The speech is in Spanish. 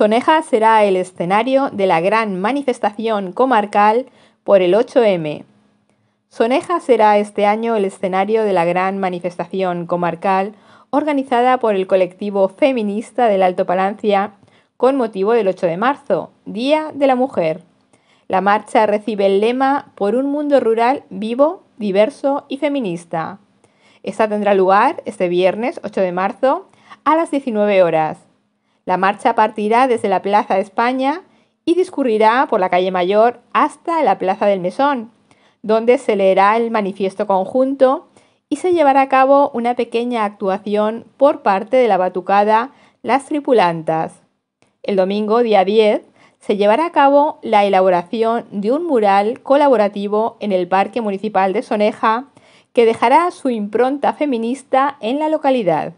Soneja será el escenario de la gran manifestación comarcal por el 8M. Soneja será este año el escenario de la gran manifestación comarcal organizada por el colectivo feminista del Alto Palancia con motivo del 8 de marzo, Día de la Mujer. La marcha recibe el lema Por un mundo rural vivo, diverso y feminista. Esta tendrá lugar este viernes 8 de marzo a las 19 horas la marcha partirá desde la Plaza de España y discurrirá por la calle Mayor hasta la Plaza del Mesón, donde se leerá el manifiesto conjunto y se llevará a cabo una pequeña actuación por parte de la batucada Las Tripulantas. El domingo, día 10, se llevará a cabo la elaboración de un mural colaborativo en el Parque Municipal de Soneja que dejará su impronta feminista en la localidad.